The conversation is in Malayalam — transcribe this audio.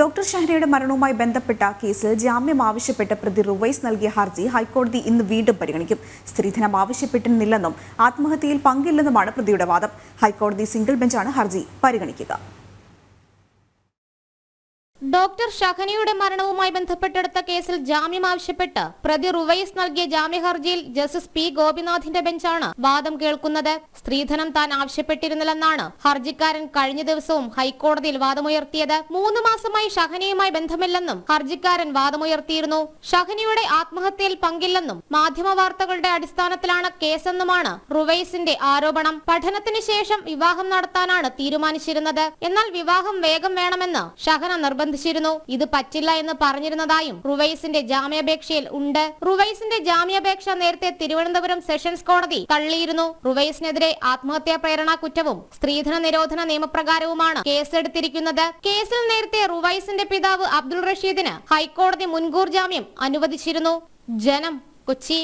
ഡോക്ടർ ഷഹ്രയുടെ മരണവുമായി ബന്ധപ്പെട്ട കേസിൽ ജാമ്യം ആവശ്യപ്പെട്ട് പ്രതി റുവൈസ് നൽകിയ ഹർജി ഹൈക്കോടതി ഇന്ന് വീണ്ടും പരിഗണിക്കും സ്ത്രീധനം ആവശ്യപ്പെട്ടിരുന്നില്ലെന്നും ആത്മഹത്യയിൽ പങ്കില്ലെന്നുമാണ് പ്രതിയുടെ വാദം ഹൈക്കോടതി സിംഗിൾ ബെഞ്ചാണ് ഹർജി പരിഗണിക്കുക ഡോക്ടർ ഷഹനിയുടെ മരണവുമായി ബന്ധപ്പെട്ടെടുത്ത കേസിൽ ജാമ്യം ആവശ്യപ്പെട്ട് പ്രതി റുവൈസ് നൽകിയ ജാമ്യഹർജിയിൽ ജസ്റ്റിസ് പി ഗോപിനാഥിന്റെ ബെഞ്ചാണ് വാദം കേൾക്കുന്നത് സ്ത്രീധനം താൻ ആവശ്യപ്പെട്ടിരുന്നില്ലെന്നാണ് ഹർജിക്കാരൻ കഴിഞ്ഞ ദിവസവും ഹൈക്കോടതിയിൽ വാദമുയർത്തിയത് മൂന്ന് മാസമായി ഷഹനിയുമായി ബന്ധമില്ലെന്നും ഹർജിക്കാരൻ വാദമുയർത്തിയിരുന്നു ഷഹനിയുടെ ആത്മഹത്യയിൽ പങ്കില്ലെന്നും മാധ്യമ വാർത്തകളുടെ അടിസ്ഥാനത്തിലാണ് കേസെന്നുമാണ് റുവൈസിന്റെ ആരോപണം പഠനത്തിന് ശേഷം വിവാഹം നടത്താനാണ് തീരുമാനിച്ചിരുന്നത് എന്നാൽ വിവാഹം വേഗം വേണമെന്ന് ഷഹന നിർബന്ധം നിർബന്ധിച്ചിരുന്നു ഇത് പറ്റില്ല എന്ന് പറഞ്ഞിരുന്നതായും റുവൈസിന്റെ ജാമ്യാപേക്ഷയിൽ ഉണ്ട് റുവൈസിന്റെ ജാമ്യാപേക്ഷ നേരത്തെ തിരുവനന്തപുരം സെഷൻസ് കോടതി തള്ളിയിരുന്നു റുവൈസിനെതിരെ ആത്മഹത്യാ പ്രേരണ കുറ്റവും സ്ത്രീധന നിരോധന നിയമപ്രകാരവുമാണ് കേസെടുത്തിരിക്കുന്നത് കേസിൽ നേരത്തെ റുവൈസിന്റെ പിതാവ് അബ്ദുൾ റഷീദിന് ഹൈക്കോടതി മുൻകൂർ ജാമ്യം അനുവദിച്ചിരുന്നു ജനം കൊച്ചി